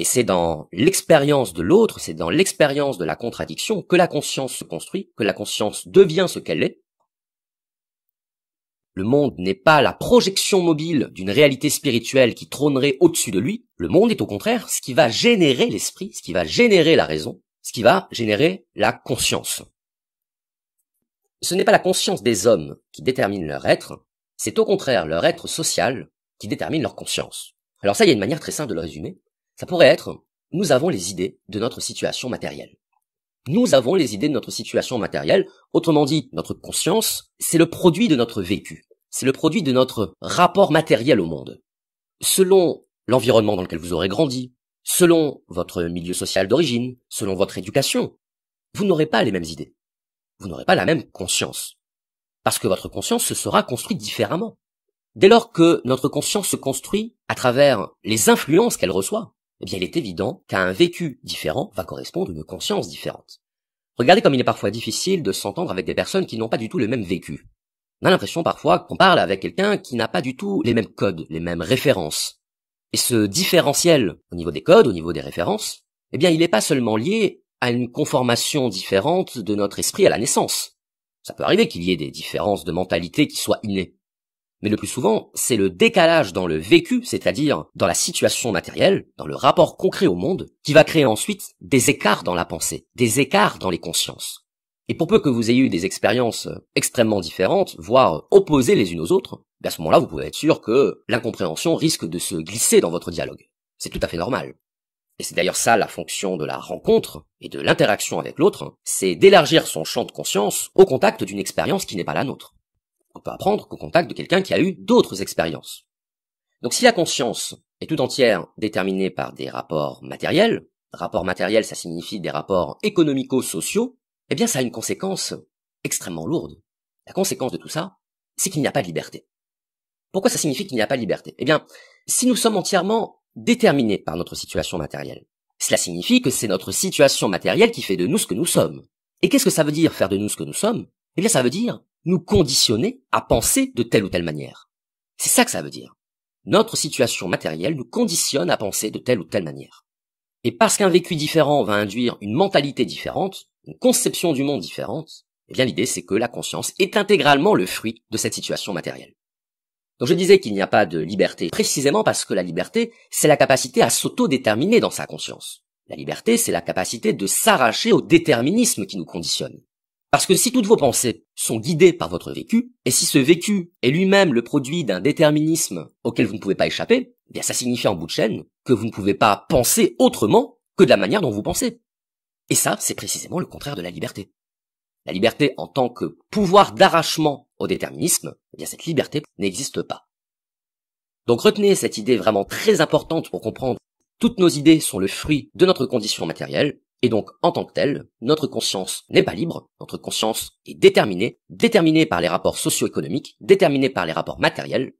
Et c'est dans l'expérience de l'autre, c'est dans l'expérience de la contradiction que la conscience se construit, que la conscience devient ce qu'elle est. Le monde n'est pas la projection mobile d'une réalité spirituelle qui trônerait au-dessus de lui. Le monde est au contraire ce qui va générer l'esprit, ce qui va générer la raison, ce qui va générer la conscience. Ce n'est pas la conscience des hommes qui détermine leur être, c'est au contraire leur être social qui détermine leur conscience. Alors ça, il y a une manière très simple de le résumer. Ça pourrait être, nous avons les idées de notre situation matérielle. Nous avons les idées de notre situation matérielle, autrement dit, notre conscience, c'est le produit de notre vécu, c'est le produit de notre rapport matériel au monde. Selon l'environnement dans lequel vous aurez grandi, selon votre milieu social d'origine, selon votre éducation, vous n'aurez pas les mêmes idées. Vous n'aurez pas la même conscience. Parce que votre conscience se sera construite différemment. Dès lors que notre conscience se construit à travers les influences qu'elle reçoit, eh bien il est évident qu'à un vécu différent va correspondre une conscience différente. Regardez comme il est parfois difficile de s'entendre avec des personnes qui n'ont pas du tout le même vécu. On a l'impression parfois qu'on parle avec quelqu'un qui n'a pas du tout les mêmes codes, les mêmes références. Et ce différentiel au niveau des codes, au niveau des références, eh bien il n'est pas seulement lié à une conformation différente de notre esprit à la naissance. Ça peut arriver qu'il y ait des différences de mentalité qui soient innées mais le plus souvent, c'est le décalage dans le vécu, c'est-à-dire dans la situation matérielle, dans le rapport concret au monde, qui va créer ensuite des écarts dans la pensée, des écarts dans les consciences. Et pour peu que vous ayez eu des expériences euh, extrêmement différentes, voire opposées les unes aux autres, ben, à ce moment-là, vous pouvez être sûr que l'incompréhension risque de se glisser dans votre dialogue. C'est tout à fait normal. Et c'est d'ailleurs ça la fonction de la rencontre et de l'interaction avec l'autre, hein, c'est d'élargir son champ de conscience au contact d'une expérience qui n'est pas la nôtre on peut apprendre qu'au contact de quelqu'un qui a eu d'autres expériences. Donc si la conscience est tout entière déterminée par des rapports matériels, rapports matériels ça signifie des rapports économico-sociaux, eh bien ça a une conséquence extrêmement lourde. La conséquence de tout ça, c'est qu'il n'y a pas de liberté. Pourquoi ça signifie qu'il n'y a pas de liberté Eh bien, si nous sommes entièrement déterminés par notre situation matérielle, cela signifie que c'est notre situation matérielle qui fait de nous ce que nous sommes. Et qu'est-ce que ça veut dire faire de nous ce que nous sommes eh bien, ça veut dire nous conditionner à penser de telle ou telle manière. C'est ça que ça veut dire. Notre situation matérielle nous conditionne à penser de telle ou telle manière. Et parce qu'un vécu différent va induire une mentalité différente, une conception du monde différente, eh bien l'idée c'est que la conscience est intégralement le fruit de cette situation matérielle. Donc je disais qu'il n'y a pas de liberté précisément parce que la liberté, c'est la capacité à s'autodéterminer dans sa conscience. La liberté, c'est la capacité de s'arracher au déterminisme qui nous conditionne. Parce que si toutes vos pensées sont guidées par votre vécu, et si ce vécu est lui-même le produit d'un déterminisme auquel vous ne pouvez pas échapper, eh bien ça signifie en bout de chaîne que vous ne pouvez pas penser autrement que de la manière dont vous pensez. Et ça, c'est précisément le contraire de la liberté. La liberté en tant que pouvoir d'arrachement au déterminisme, eh bien cette liberté n'existe pas. Donc retenez cette idée vraiment très importante pour comprendre. Toutes nos idées sont le fruit de notre condition matérielle, et donc, en tant que tel, notre conscience n'est pas libre, notre conscience est déterminée, déterminée par les rapports socio-économiques, déterminée par les rapports matériels.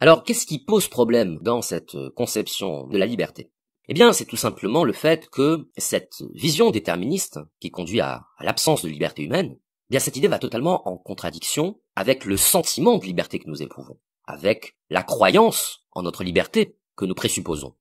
Alors, qu'est-ce qui pose problème dans cette euh, conception de la liberté Eh bien, c'est tout simplement le fait que cette vision déterministe, qui conduit à, à l'absence de liberté humaine, eh bien, cette idée va totalement en contradiction avec le sentiment de liberté que nous éprouvons, avec la croyance en notre liberté que nous présupposons.